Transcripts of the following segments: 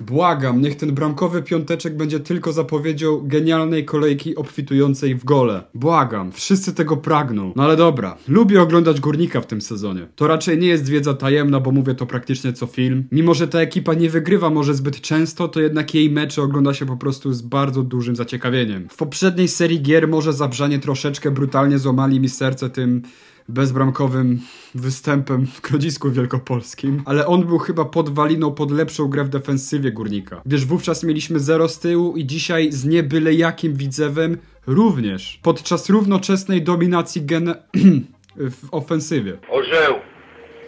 Błagam, niech ten bramkowy piąteczek będzie tylko zapowiedzią genialnej kolejki obfitującej w gole. Błagam, wszyscy tego pragną. No ale dobra, lubię oglądać Górnika w tym sezonie. To raczej nie jest wiedza tajemna, bo mówię to praktycznie co film. Mimo, że ta ekipa nie wygrywa może zbyt często, to jednak jej mecze ogląda się po prostu z bardzo dużym zaciekawieniem. W poprzedniej serii gier może Zabrzanie troszeczkę brutalnie złamali mi serce tym bezbramkowym występem w Grodzisku Wielkopolskim, ale on był chyba podwaliną pod lepszą grę w defensywie Górnika, gdyż wówczas mieliśmy zero z tyłu i dzisiaj z niebyle jakim widzewem również. Podczas równoczesnej dominacji gen... w ofensywie. Orzeł!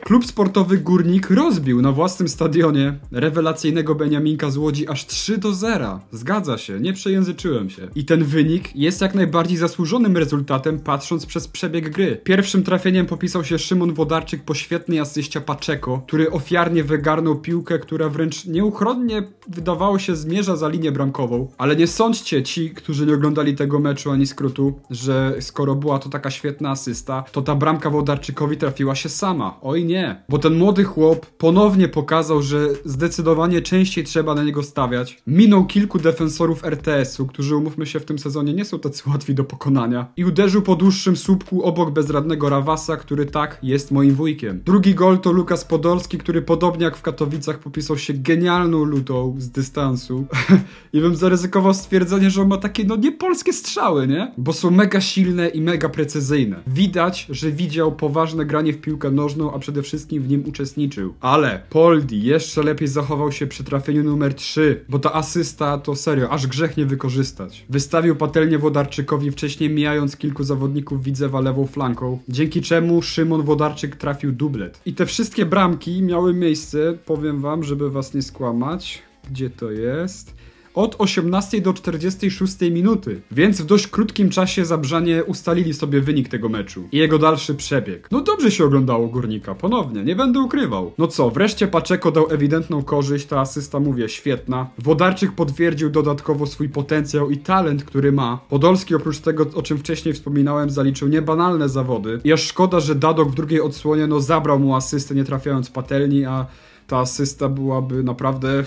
Klub sportowy Górnik rozbił na własnym stadionie rewelacyjnego Beniaminka z Łodzi aż 3 do 0. Zgadza się, nie przejęzyczyłem się. I ten wynik jest jak najbardziej zasłużonym rezultatem patrząc przez przebieg gry. Pierwszym trafieniem popisał się Szymon Wodarczyk po świetnej asyście Paczeko, który ofiarnie wygarnął piłkę, która wręcz nieuchronnie wydawało się zmierza za linię bramkową. Ale nie sądźcie ci, którzy nie oglądali tego meczu ani skrótu, że skoro była to taka świetna asysta, to ta bramka Wodarczykowi trafiła się sama. Oj nie. Bo ten młody chłop ponownie pokazał, że zdecydowanie częściej trzeba na niego stawiać. Minął kilku defensorów RTS-u, którzy umówmy się w tym sezonie nie są tacy łatwi do pokonania. I uderzył po dłuższym słupku obok bezradnego Rawasa, który tak jest moim wujkiem. Drugi gol to Lukas Podolski, który podobnie jak w Katowicach popisał się genialną lutą z dystansu. I bym zaryzykował stwierdzenie, że on ma takie no nie polskie strzały, nie? Bo są mega silne i mega precyzyjne. Widać, że widział poważne granie w piłkę nożną, a przede przede wszystkim w nim uczestniczył. Ale Poldi jeszcze lepiej zachował się przy trafieniu numer 3, bo ta asysta to serio, aż grzech nie wykorzystać. Wystawił patelnię Wodarczykowi wcześniej mijając kilku zawodników Widzewa lewą flanką, dzięki czemu Szymon Wodarczyk trafił dublet. I te wszystkie bramki miały miejsce, powiem wam, żeby was nie skłamać, gdzie to jest od 18 do 46 minuty, więc w dość krótkim czasie Zabrzanie ustalili sobie wynik tego meczu i jego dalszy przebieg. No dobrze się oglądało Górnika, ponownie, nie będę ukrywał. No co, wreszcie Paczeko dał ewidentną korzyść, ta asysta mówię, świetna. Wodarczyk potwierdził dodatkowo swój potencjał i talent, który ma. Podolski oprócz tego, o czym wcześniej wspominałem, zaliczył niebanalne zawody. I aż szkoda, że Dadok w drugiej odsłonie no zabrał mu asystę, nie trafiając patelni, a ta asysta byłaby naprawdę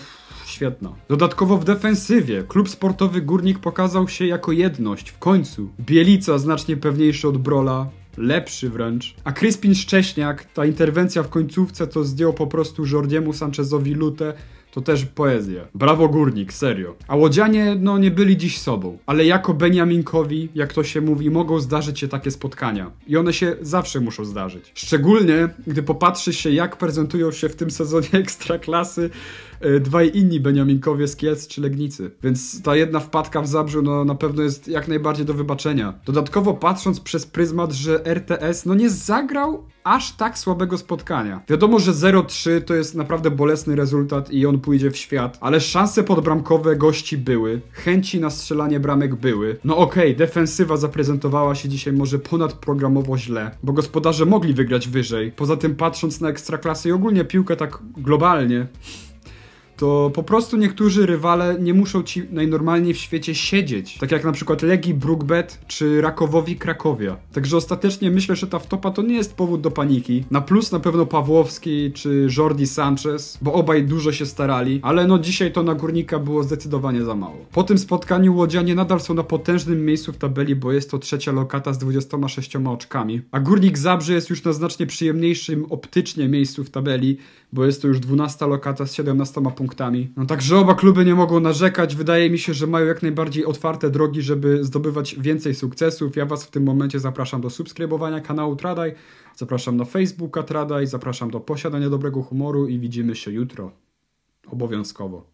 świetna. Dodatkowo w defensywie klub sportowy Górnik pokazał się jako jedność w końcu. Bielica znacznie pewniejszy od Brola, lepszy wręcz. A Kryspin Szcześniak, ta interwencja w końcówce to zdjął po prostu Jordiemu Sanchezowi lutę to też poezja. Brawo górnik, serio. A łodzianie, no nie byli dziś sobą. Ale jako Beniaminkowi, jak to się mówi, mogą zdarzyć się takie spotkania. I one się zawsze muszą zdarzyć. Szczególnie, gdy popatrzy się, jak prezentują się w tym sezonie Ekstraklasy yy, dwaj inni Beniaminkowie z Kielc czy Legnicy. Więc ta jedna wpadka w Zabrzu, no na pewno jest jak najbardziej do wybaczenia. Dodatkowo patrząc przez pryzmat, że RTS, no nie zagrał aż tak słabego spotkania. Wiadomo, że 0-3 to jest naprawdę bolesny rezultat i on pójdzie w świat, ale szanse podbramkowe gości były, chęci na strzelanie bramek były. No okej, okay, defensywa zaprezentowała się dzisiaj może ponadprogramowo źle, bo gospodarze mogli wygrać wyżej. Poza tym patrząc na ekstraklasy i ogólnie piłkę tak globalnie, to po prostu niektórzy rywale nie muszą ci najnormalniej w świecie siedzieć. Tak jak na przykład Legii Brookbet czy Rakowowi Krakowia. Także ostatecznie myślę, że ta wtopa to nie jest powód do paniki. Na plus na pewno Pawłowski czy Jordi Sanchez, bo obaj dużo się starali, ale no dzisiaj to na Górnika było zdecydowanie za mało. Po tym spotkaniu Łodzianie nadal są na potężnym miejscu w tabeli, bo jest to trzecia lokata z 26 oczkami, a Górnik Zabrze jest już na znacznie przyjemniejszym optycznie miejscu w tabeli, bo jest to już 12 lokata z 17 punktami punktami. No także oba kluby nie mogą narzekać. Wydaje mi się, że mają jak najbardziej otwarte drogi, żeby zdobywać więcej sukcesów. Ja Was w tym momencie zapraszam do subskrybowania kanału Tradaj, zapraszam na Facebooka Tradaj, zapraszam do posiadania dobrego humoru i widzimy się jutro. Obowiązkowo.